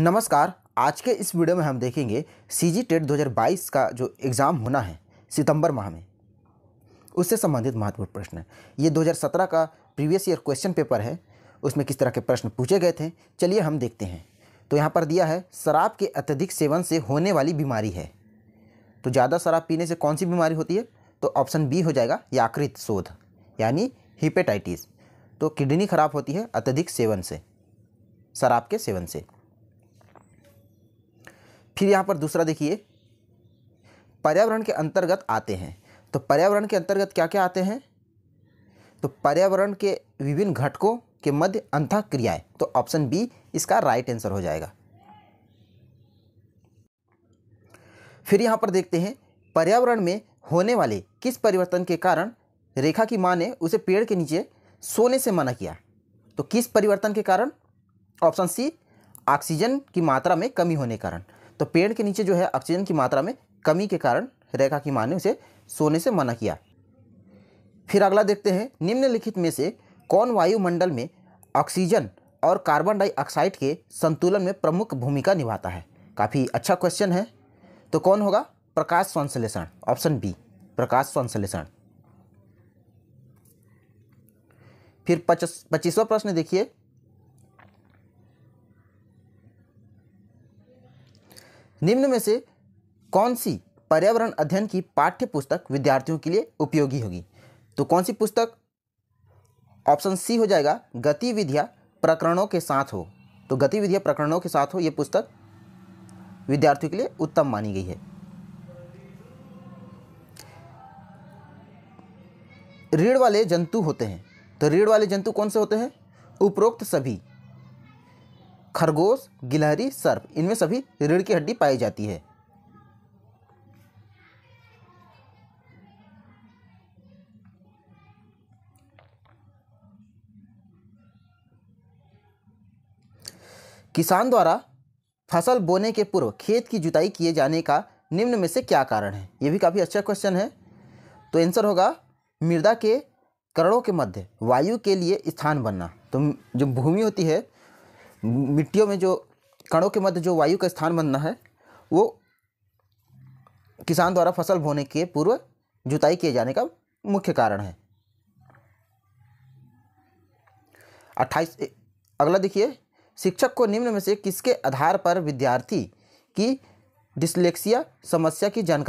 नमस्कार आज के इस वीडियो में हम देखेंगे सी जी टेट दो का जो एग्ज़ाम होना है सितंबर माह में उससे संबंधित महत्वपूर्ण प्रश्न है ये 2017 का प्रीवियस ईयर क्वेश्चन पेपर है उसमें किस तरह के प्रश्न पूछे गए थे चलिए हम देखते हैं तो यहाँ पर दिया है शराब के अत्यधिक सेवन से होने वाली बीमारी है तो ज़्यादा शराब पीने से कौन सी बीमारी होती है तो ऑप्शन बी हो जाएगा याकृत शोध यानी हिपेटाइटिस तो किडनी खराब होती है अत्यधिक सेवन से शराब के सेवन से फिर यहाँ पर दूसरा देखिए पर्यावरण के अंतर्गत आते हैं तो पर्यावरण के अंतर्गत क्या क्या आते हैं तो पर्यावरण के विभिन्न घटकों के मध्य अंतः क्रियाएँ तो ऑप्शन बी इसका राइट आंसर हो जाएगा फिर यहाँ पर देखते हैं पर्यावरण में होने वाले किस परिवर्तन के कारण रेखा की माँ ने उसे पेड़ के नीचे सोने से मना किया तो किस परिवर्तन के कारण ऑप्शन सी ऑक्सीजन की मात्रा में कमी होने के कारण तो पेड़ के नीचे जो है ऑक्सीजन की मात्रा में कमी के कारण रेखा की माँ ने उसे सोने से मना किया फिर अगला देखते हैं निम्नलिखित में से कौन वायुमंडल में ऑक्सीजन और कार्बन डाइऑक्साइड के संतुलन में प्रमुख भूमिका निभाता है काफ़ी अच्छा क्वेश्चन है तो कौन होगा प्रकाश संश्लेषण ऑप्शन बी प्रकाश संश्लेषण फिर पच्चीसवा प्रश्न देखिए निम्न में से कौन सी पर्यावरण अध्ययन की पाठ्य पुस्तक विद्यार्थियों के लिए उपयोगी होगी तो कौन सी पुस्तक ऑप्शन सी हो जाएगा गतिविधियाँ प्रकरणों के साथ हो तो गतिविधियाँ प्रकरणों के साथ हो ये पुस्तक विद्यार्थियों के लिए उत्तम मानी गई है रीढ़ वाले जंतु होते हैं तो रीढ़ वाले जंतु कौन से होते हैं उपरोक्त सभी खरगोश गिलहरी सर्प इनमें सभी रीढ़ की हड्डी पाई जाती है किसान द्वारा फसल बोने के पूर्व खेत की जुताई किए जाने का निम्न में से क्या कारण है यह भी काफ़ी अच्छा क्वेश्चन है तो आंसर होगा मृदा के करणों के मध्य वायु के लिए स्थान बनना तो जो भूमि होती है मिट्टियों में जो कणों के मध्य जो वायु का स्थान बनना है वो किसान द्वारा फसल बोने के पूर्व जुताई किए जाने का मुख्य कारण है अट्ठाईस अगला देखिए शिक्षक को निम्न में से किसके आधार पर विद्यार्थी की डिसलेक्सिया समस्या की जानकारी